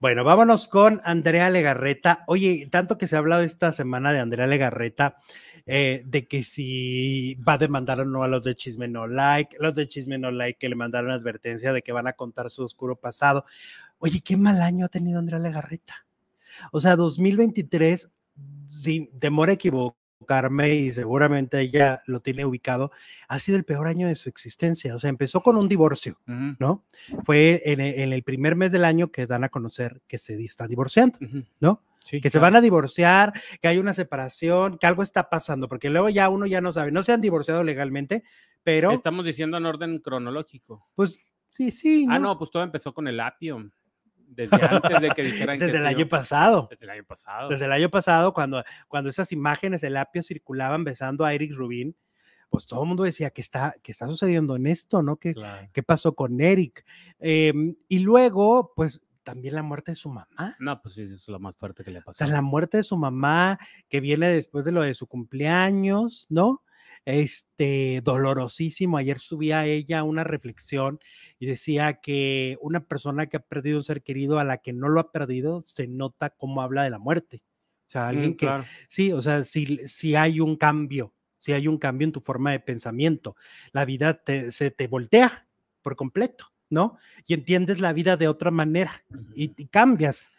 Bueno, vámonos con Andrea Legarreta. Oye, tanto que se ha hablado esta semana de Andrea Legarreta, eh, de que si va a demandar o no a los de Chisme No Like, los de Chisme No Like que le mandaron advertencia de que van a contar su oscuro pasado. Oye, qué mal año ha tenido Andrea Legarreta. O sea, 2023, sin temor a carme y seguramente ella lo tiene ubicado, ha sido el peor año de su existencia. O sea, empezó con un divorcio, ¿no? Fue e, en, el primer mes del año que dan a conocer que se están divorciando, ¿no? que se van a divorciar, que hay una separación, que algo está pasando, porque luego ya uno ya no sabe, no se han divorciado legalmente, pero... Estamos diciendo en orden cronológico. Pues sí, sí. Ah, no, pues todo empezó con el apio desde que dijeran el año pasado. Desde el año pasado. Desde el año pasado, cuando, cuando esas imágenes del apio circulaban besando a Eric Rubin, pues todo el mundo decía, que está, que está sucediendo en esto? ¿no? ¿Qué, ¿qué pasó con Eric? Em, y luego, pues también la muerte de su mamá. No, pues sí, eso es lo más fuerte que le ha O sea, la muerte de su mamá, que viene después de lo de su cumpleaños, ¿no? este, dolorosísimo. Ayer subía ella una reflexión y decía que una persona que ha perdido un ser querido a la que no lo ha perdido, se nota cómo habla de la muerte. O sea, alguien mm, que, sí, o sea, si, si hay un cambio, si hay un cambio en tu forma de pensamiento, la vida se te voltea por completo. ¿no? Y entiendes la vida de otra manera y, cambias,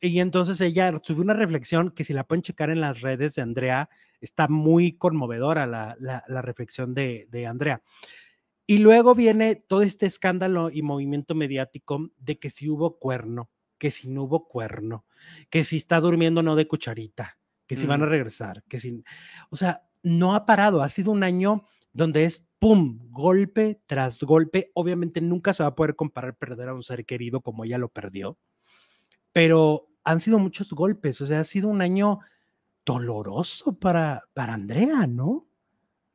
y entonces ella subió una reflexión que si la pueden checar en las redes de Andrea, está muy conmovedora la, la, reflexión de, Andrea. Y luego viene todo este escándalo y movimiento mediático de que si hubo cuerno, que si no hubo cuerno, que si está durmiendo no de cucharita, que si van a mm. regresar, que si... O sea, no ha parado, ha sido un año donde es pum, golpe tras golpe. Obviamente nunca se va a poder comparar perder a un ser querido como ella lo perdió pero han sido muchos golpes, o sea, ha sido un año doloroso para, para Andrea, ¿no?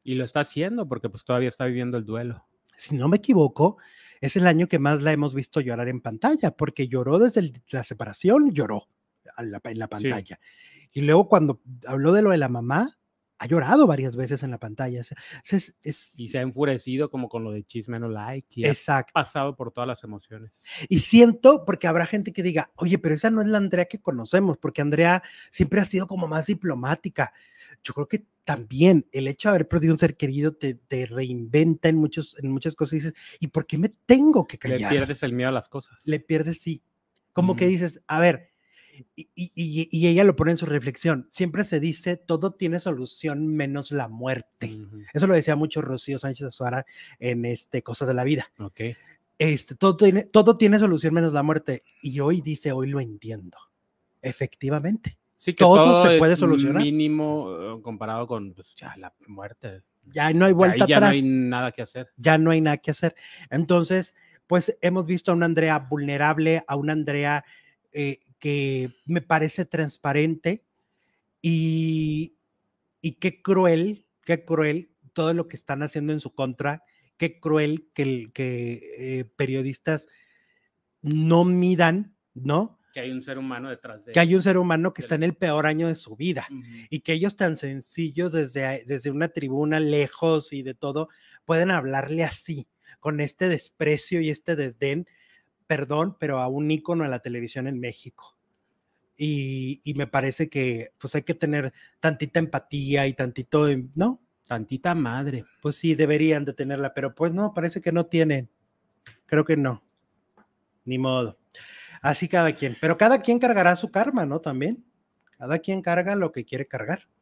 Y lo está haciendo porque pues todavía está viviendo el duelo. Si no me equivoco, es el año que más la hemos visto llorar en pantalla, porque lloró desde la separación, lloró en la pantalla. Y luego cuando habló de lo de la mamá, ha llorado varias veces en la pantalla. y se ha enfurecido como con lo de chisme no like. Y exacto. Ha pasado por todas las emociones. Y siento, porque habrá gente que diga, oye, pero esa no es la Andrea que conocemos, porque Andrea siempre ha sido como más diplomática. Yo creo que también el hecho de haber perdido un ser querido te, te, reinventa en, muchos, en muchas cosas y dices, ¿y por qué me tengo que callar? Le pierdes el miedo a las cosas. Le pierdes, sí. Como que dices, a ver, y, ella lo pone en su reflexión. Siempre se dice, todo tiene solución menos la muerte. Eso lo decía mucho Rocío Sánchez Azuara en este, Cosas de la Vida. Okay. Este, todo, tiene, todo tiene solución menos la muerte. Y hoy dice, hoy lo entiendo. Efectivamente. Sí, que todo, se puede solucionar. Mínimo eh, comparado con pues, la muerte. Ya no hay vuelta ya atrás. Ya no hay nada que hacer. Ya no hay nada que hacer. Entonces, pues hemos visto a una Andrea vulnerable, a una Andrea eh, que me parece transparente y, y qué cruel, qué cruel todo lo que están haciendo en su contra, qué cruel que, que eh, periodistas no midan, ¿no? Que hay un ser humano detrás de Que hay un ser humano que está en el peor año de su vida y que ellos tan sencillos desde, desde una tribuna lejos y de todo pueden hablarle así, con este desprecio y este desdén perdón, pero a un ícono en la televisión en México. Y, y, me parece que pues hay que tener tantita empatía y tantito, em, ¿no? Tantita madre. Pues sí, deberían de tenerla, pero pues no, parece que no tienen. Creo que no. Ni modo. Así cada quien. Pero cada quien cargará su karma, ¿no? También. Cada quien carga lo que quiere cargar.